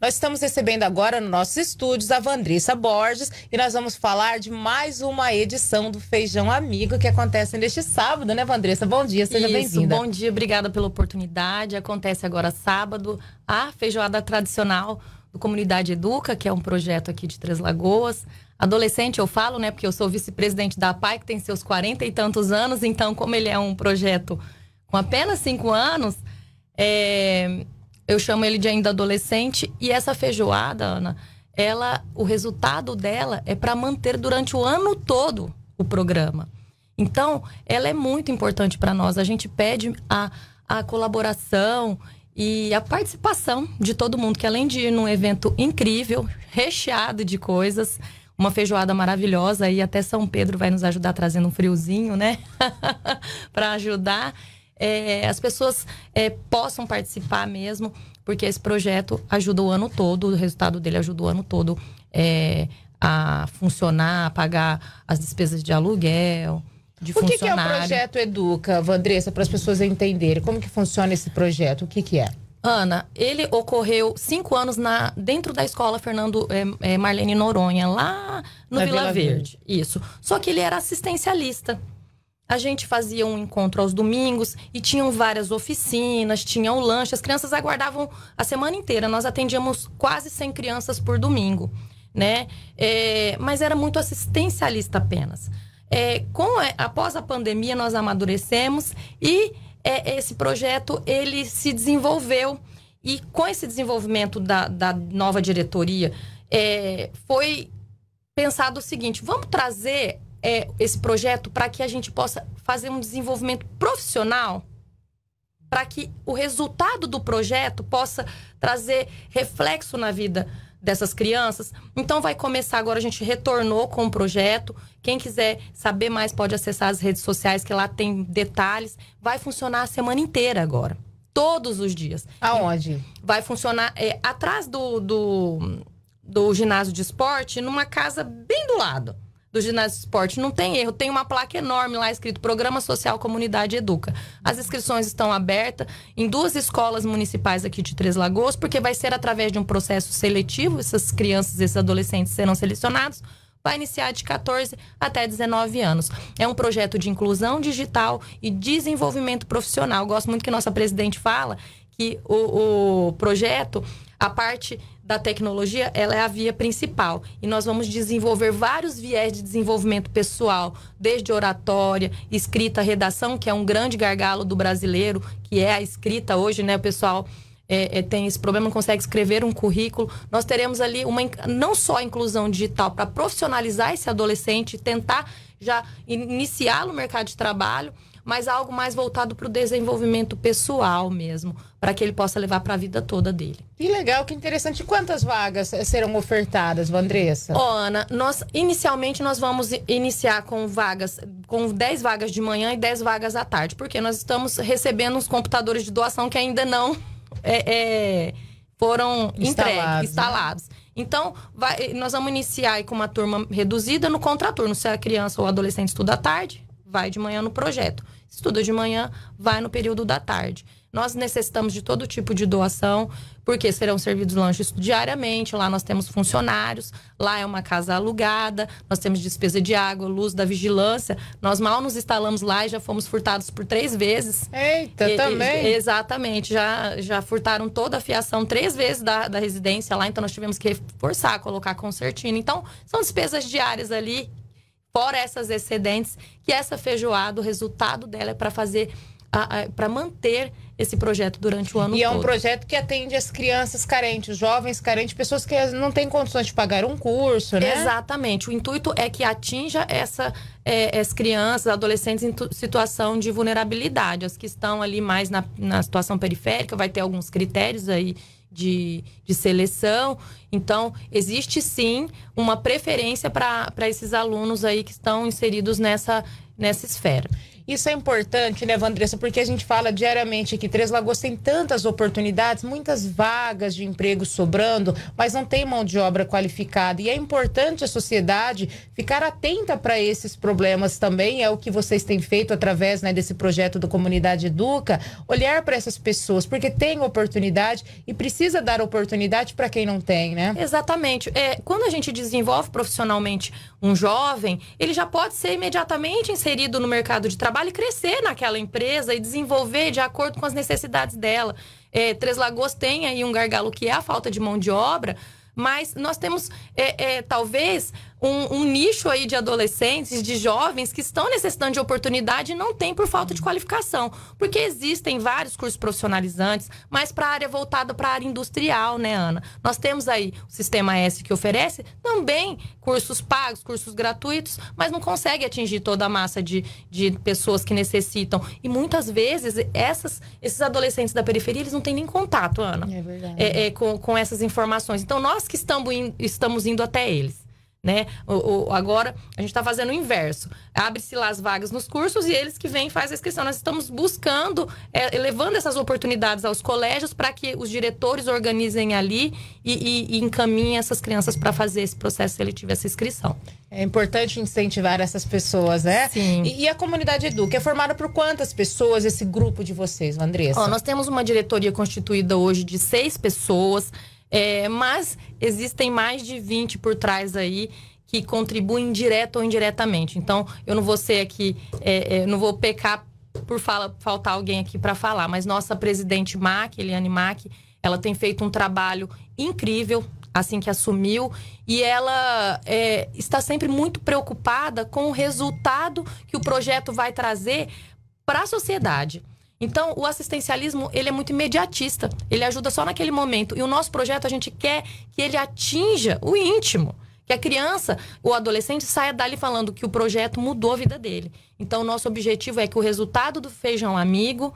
Nós estamos recebendo agora nos nossos estúdios a Vandressa Borges e nós vamos falar de mais uma edição do Feijão Amigo que acontece neste sábado, né, Vandressa? Bom dia, seja bem-vinda. Bom dia, obrigada pela oportunidade. Acontece agora sábado a feijoada tradicional do Comunidade Educa, que é um projeto aqui de Três Lagoas. Adolescente, eu falo, né, porque eu sou vice-presidente da PAI que tem seus quarenta e tantos anos, então, como ele é um projeto com apenas cinco anos, é, eu chamo ele de ainda adolescente. E essa feijoada, Ana, ela, o resultado dela é para manter durante o ano todo o programa. Então, ela é muito importante para nós. A gente pede a, a colaboração e a participação de todo mundo, que além de ir num evento incrível, recheado de coisas, uma feijoada maravilhosa, e até São Pedro vai nos ajudar trazendo um friozinho, né? para ajudar é, as pessoas é, possam participar mesmo, porque esse projeto ajuda o ano todo, o resultado dele ajuda o ano todo é, a funcionar, a pagar as despesas de aluguel. De o que, que, é o projeto Educa, Vandressa, para as pessoas entenderem? Como que funciona esse projeto? O que, que é? Ana, ele ocorreu cinco anos na, dentro da escola Fernando é, é Marlene Noronha, lá no Vila, Vila, Verde. Verde. Isso. Só que ele era assistencialista a gente fazia um encontro aos domingos e tinham várias oficinas, tinham lanche, as crianças aguardavam a semana inteira. Nós atendíamos quase 100 crianças por domingo, né? É, mas era muito assistencialista apenas. É, com a, após a pandemia, nós amadurecemos e é, esse projeto ele se desenvolveu. E com esse desenvolvimento da, da nova diretoria, é, foi pensado o seguinte: vamos trazer é, esse projeto para que a gente possa fazer um desenvolvimento profissional para que o resultado do projeto possa trazer reflexo na vida dessas crianças. Então vai começar agora, a gente retornou com o projeto. Quem quiser saber mais pode acessar as redes sociais que lá tem detalhes. Vai funcionar a semana inteira agora. Todos os dias. Aonde? Vai funcionar é, atrás do, do, do ginásio de esporte, numa casa bem do lado do ginásio esporte. Não tem erro, tem uma placa enorme lá escrito Programa Social Comunidade Educa. As inscrições estão abertas em duas escolas municipais aqui de Três Lagoas, porque vai ser através de um processo seletivo, essas crianças, esses adolescentes serão selecionados vai iniciar de 14 até 19 anos. É um projeto de inclusão digital e desenvolvimento profissional. gosto muito que nossa presidente fala que o, o projeto, a parte da tecnologia, ela é a via principal. E nós vamos desenvolver vários viés de desenvolvimento pessoal, desde oratória, escrita, redação, que é um grande gargalo do brasileiro, que é a escrita hoje, né, pessoal? É, é, tem esse problema, não consegue escrever um currículo. Nós teremos ali uma não só a inclusão digital para profissionalizar esse adolescente, tentar já iniciar no mercado de trabalho, mas algo mais voltado para o desenvolvimento pessoal mesmo, para que ele possa levar para a vida toda dele. Que legal, que interessante. Quantas vagas serão ofertadas, Vandressa? Oh, Ana, nós inicialmente nós vamos iniciar com vagas, com 10 vagas de manhã e 10 vagas à tarde, porque nós estamos recebendo os computadores de doação que ainda não é, é, foram instalados, entregues, instalados. Né? Então, vai, nós vamos iniciar com uma turma reduzida no contraturno. Se a criança ou adolescente estuda à tarde, vai de manhã no projeto. Estuda de manhã, vai no período da tarde. Nós necessitamos de todo tipo de doação, porque serão servidos lanches diariamente. Lá nós temos funcionários, lá é uma casa alugada, nós temos despesa de água, luz da vigilância. Nós mal nos instalamos lá e já fomos furtados por três vezes. Eita, e, também! E, exatamente, já, já furtaram toda a fiação três vezes da, da residência lá, então nós tivemos que reforçar, colocar concertina. Então, são despesas diárias ali fora essas excedentes, que essa feijoada, o resultado dela é para fazer para manter esse projeto durante o ano E todo. é um projeto que atende as crianças carentes, jovens carentes, pessoas que não têm condições de pagar um curso, né? Exatamente. O intuito é que atinja essa, é, as crianças, adolescentes em situação de vulnerabilidade. As que estão ali mais na, na situação periférica, vai ter alguns critérios aí de, de seleção. Então, existe sim uma preferência para esses alunos aí que estão inseridos nessa, nessa esfera. Isso é importante, né, Vandressa? Porque a gente fala diariamente que Três Lagoas tem tantas oportunidades, muitas vagas de emprego sobrando, mas não tem mão de obra qualificada. E é importante a sociedade ficar atenta para esses problemas também. É o que vocês têm feito através né, desse projeto do Comunidade Educa, olhar para essas pessoas, porque tem oportunidade e precisa dar oportunidade para quem não tem, né? né? Exatamente. É, quando a gente desenvolve profissionalmente um jovem, ele já pode ser imediatamente inserido no mercado de trabalho e crescer naquela empresa e desenvolver de acordo com as necessidades dela. É, Três Lagoas tem aí um gargalo que é a falta de mão de obra, mas nós temos, é, é, talvez, um, um, nicho aí de adolescentes, de jovens que estão necessitando de oportunidade e não tem por falta de qualificação. Porque existem vários cursos profissionalizantes, mas para a área voltada para a área industrial, né, Ana? Nós temos aí o Sistema S que oferece também cursos pagos, cursos gratuitos, mas não consegue atingir toda a massa de, de pessoas que necessitam. E muitas vezes essas, esses adolescentes da periferia, eles não têm nem contato, Ana. É verdade. É, é, com, com essas informações. Então, nós que estamos, indo estamos indo até eles né? O, o, agora a gente está fazendo o inverso. Abre-se lá as vagas nos cursos e eles que vêm fazem a inscrição. Nós estamos buscando, é, levando essas oportunidades aos colégios para que os diretores organizem ali e, e, e encaminhem essas crianças para fazer esse processo seletivo, essa inscrição. É importante incentivar essas pessoas, né? Sim. E, e a comunidade Educa é formada por quantas pessoas esse grupo de vocês, Andressa? Ó, nós temos uma diretoria constituída hoje de seis pessoas. É, mas existem mais de 20 por trás aí que contribuem direto ou indiretamente. Então, eu não vou ser aqui, é, é, não vou pecar por fala, faltar alguém aqui para falar, mas nossa presidente MAC, Eliane MAC, ela tem feito um trabalho incrível assim que assumiu e ela é, está sempre muito preocupada com o resultado que o projeto vai trazer para a sociedade. Então, o assistencialismo, ele é muito imediatista. Ele ajuda só naquele momento. E o nosso projeto, a gente quer que ele atinja o íntimo. Que a criança, o adolescente, saia dali falando que o projeto mudou a vida dele. Então, o nosso objetivo é que o resultado do feijão amigo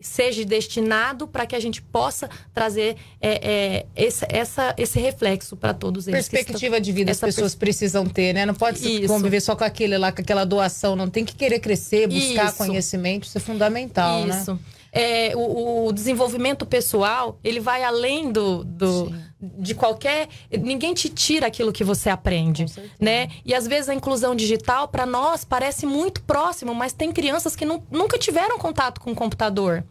seja destinado para que a gente possa trazer é, é, esse, essa, esse reflexo para todos eles. Perspectiva estão, de vida as pessoas pers... precisam ter, né? Não pode Isso. conviver só com aquele lá, com aquela doação. Não tem que querer crescer, buscar Isso. conhecimento. Isso é fundamental, Isso. né? Isso é, o, o, desenvolvimento pessoal, ele vai além do, do de qualquer. Ninguém te tira aquilo que você aprende, né? E às vezes a inclusão digital, para nós, parece muito próximo, mas tem crianças que não, nunca tiveram contato com o computador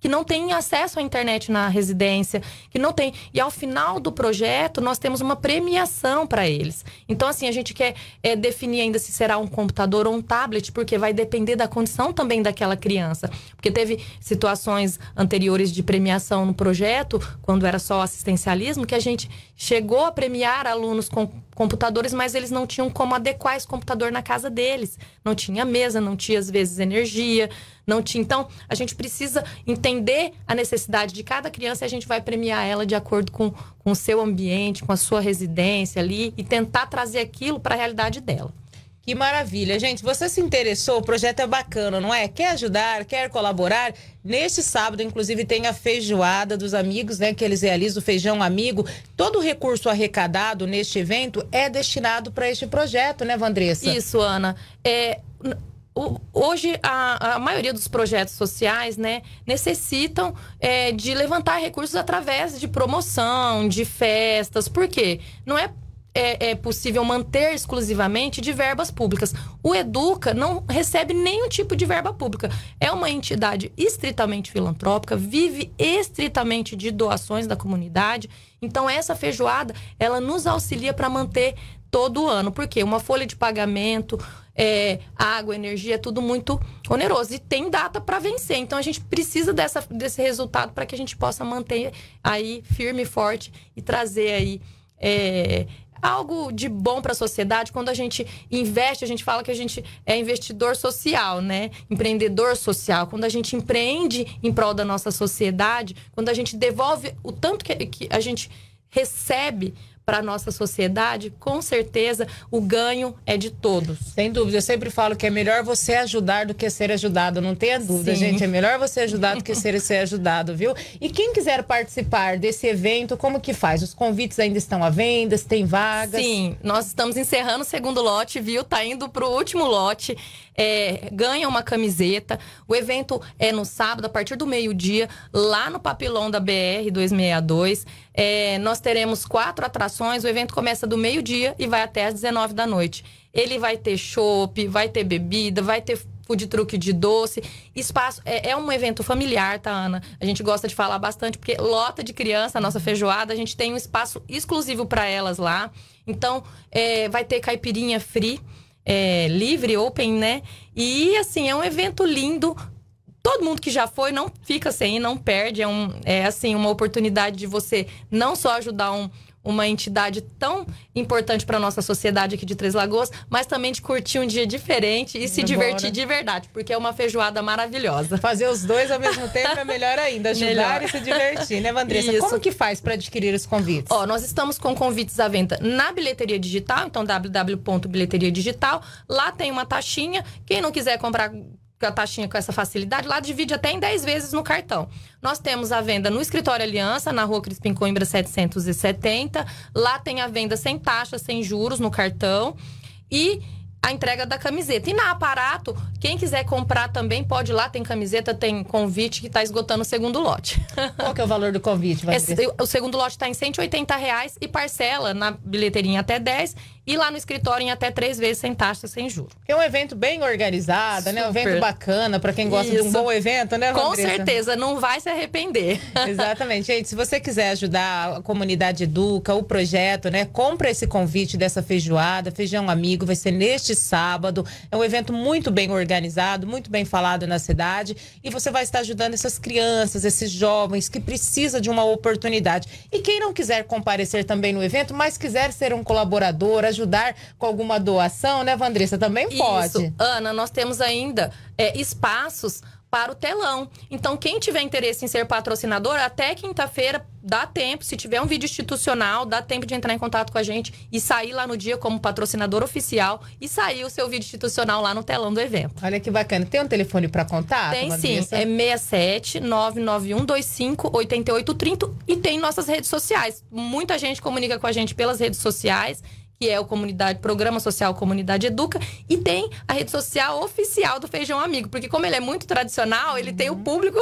que não tem acesso à internet na residência, que não tem. E ao final do projeto, nós temos uma premiação para eles. Então, assim, a gente quer é, definir ainda se será um computador ou um tablet, porque vai depender da condição também daquela criança. Porque teve situações anteriores de premiação no projeto, quando era só assistencialismo, que a gente chegou a premiar alunos com computadores, mas eles não tinham como adequar esse computador na casa deles. Não tinha mesa, não tinha às vezes energia, não tinha. Então, a gente precisa entender a necessidade de cada criança e a gente vai premiar ela de acordo com, com o seu ambiente, com a sua residência ali e tentar trazer aquilo para a realidade dela. Que maravilha. Gente, você se interessou, o projeto é bacana, não é? Quer ajudar, quer colaborar? Neste sábado, inclusive, tem a feijoada dos amigos, né? Que eles realizam o feijão amigo. Todo o recurso arrecadado neste evento é destinado para este projeto, né, Vandressa? Isso, Ana. É, hoje a, a, maioria dos projetos sociais né, necessitam é, de levantar recursos através de promoção, de festas. Por quê? Não é é, é, possível manter exclusivamente de verbas públicas. O Educa não recebe nenhum tipo de verba pública. É uma entidade estritamente filantrópica, vive estritamente de doações da comunidade. Então, essa feijoada, ela nos auxilia para manter todo ano, porque uma folha de pagamento, é, água, energia, é tudo muito oneroso e tem data para vencer. Então a gente precisa dessa, desse resultado para que a gente possa manter aí firme e forte e trazer aí é, algo de bom para a sociedade. Quando a gente investe, a gente fala que a gente é investidor social, né? Empreendedor social. Quando a gente empreende em prol da nossa sociedade, quando a gente devolve o tanto que, que a gente recebe para a nossa sociedade, com certeza o ganho é de todos. Sem dúvida, eu sempre falo que é melhor você ajudar do que ser ajudado, não tenha dúvida, Sim. gente, é melhor você ajudar do que ser, ser ajudado, viu? E quem quiser participar desse evento, como que faz? Os convites ainda estão à venda, tem vagas? Sim, nós estamos encerrando o segundo lote, viu? Tá indo para o último lote, é, ganha uma camiseta, o evento é no sábado, a partir do meio-dia, lá no Papilão da BR 262, é, nós teremos quatro atrações. O evento começa do meio-dia e vai até às 19 da noite. Ele vai ter chopp, vai ter bebida, vai ter food truck de doce. Espaço é, é, um evento familiar, tá, Ana? A gente gosta de falar bastante porque lota de criança, a nossa feijoada, a gente tem um espaço exclusivo para elas lá. Então, é, vai ter caipirinha free. É, livre, open, né? E assim, é um evento lindo, todo mundo que já foi não fica sem, não perde. É, um, é assim, uma oportunidade de você não só ajudar um, uma entidade tão importante para nossa sociedade aqui de Três Lagoas, mas também de curtir um dia diferente e Vamos se é divertir né? de verdade, porque é uma feijoada maravilhosa. Fazer os dois ao mesmo tempo é melhor ainda, ajudar melhor. e se divertir, né, Vandressa? Isso. Como que faz para adquirir os convites? Ó, nós estamos com convites à venda na bilheteria digital, então www.bilheteriadigital. Lá tem uma taxinha. Quem não quiser comprar a taxinha com essa facilidade, lá divide até em 10 vezes no cartão. Nós temos a venda no Escritório Aliança, na rua Crispim Coimbra 770. Lá tem a venda sem taxa, sem juros no cartão. E a entrega da camiseta. E na aparato, quem quiser comprar também pode ir lá, tem camiseta, tem convite que está esgotando o segundo lote. Qual que é o valor do convite? É, o segundo lote está em 180 reais e parcela na bilheteria até 10 e lá no escritório em até três vezes sem taxa, sem juros. É um evento bem organizado, Super. né? Um evento bacana para quem gosta Isso. de um bom evento, né, Vandressa? Com certeza, não vai se arrepender. Exatamente. Gente, se você quiser ajudar a comunidade Educa, o projeto, né? Compra esse convite dessa feijoada, feijão amigo, vai ser neste sábado. É um evento muito bem organizado, muito bem falado na cidade e você vai estar ajudando essas crianças, esses jovens que precisam de uma oportunidade. E quem não quiser comparecer também no evento, mas quiser ser um colaborador, ajudar com alguma doação, né, Vandressa? Também Isso. pode. Ana, nós temos ainda é, espaços para o telão. Então, quem tiver interesse em ser patrocinador, até quinta-feira dá tempo. Se tiver um vídeo institucional, dá tempo de entrar em contato com a gente e sair lá no dia como patrocinador oficial e sair o seu vídeo institucional lá no telão do evento. Olha que bacana. Tem um telefone para contato? Tem Vanessa? sim. É 67 99125 8830 e tem nossas redes sociais. Muita gente comunica com a gente pelas redes sociais que é o comunidade, programa social Comunidade Educa, e tem a rede social oficial do Feijão Amigo, porque como ele é muito tradicional, ele uhum. tem o uhum. público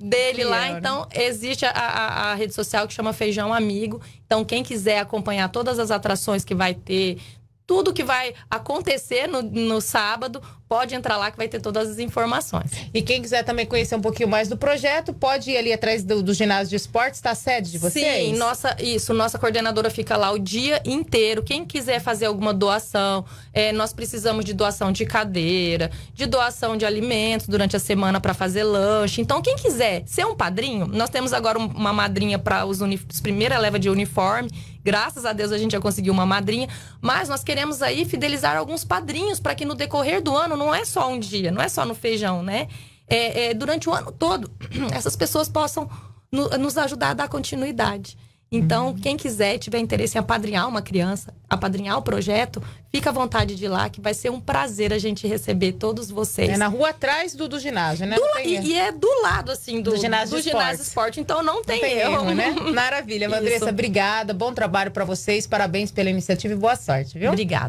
dele que lá, então existe a, a, a, rede social que chama Feijão Amigo. Então, quem quiser acompanhar todas as atrações que vai ter, tudo que vai acontecer no, no sábado, pode entrar lá que vai ter todas as informações. E quem quiser também conhecer um pouquinho mais do projeto, pode ir ali atrás do, do ginásio de esportes, está a sede de vocês? Sim, nossa, isso, nossa coordenadora fica lá o dia inteiro. Quem quiser fazer alguma doação, é, nós precisamos de doação de cadeira, de doação de alimentos durante a semana para fazer lanche. Então, quem quiser ser um padrinho, nós temos agora uma madrinha para os primeira leva de uniforme. Graças a Deus a gente já conseguiu uma madrinha, mas nós queremos aí fidelizar alguns padrinhos para que no decorrer do ano ano não é só um dia, não é só no feijão, né? É, é, durante o ano todo, essas pessoas possam no, nos ajudar a dar continuidade. Então, uhum. quem quiser, tiver interesse em apadrinhar uma criança, apadrinhar o projeto, fica à vontade de ir lá, que vai ser um prazer a gente receber todos vocês. É na rua atrás do, do ginásio, né? Do, e, e, é do lado, assim, do, do ginásio, do esporte. ginásio esporte. Então, não tem, não tem erro. erro. né? né? Maravilha, Vandressa, obrigada. Bom trabalho para vocês, parabéns pela iniciativa e boa sorte, viu? Obrigada.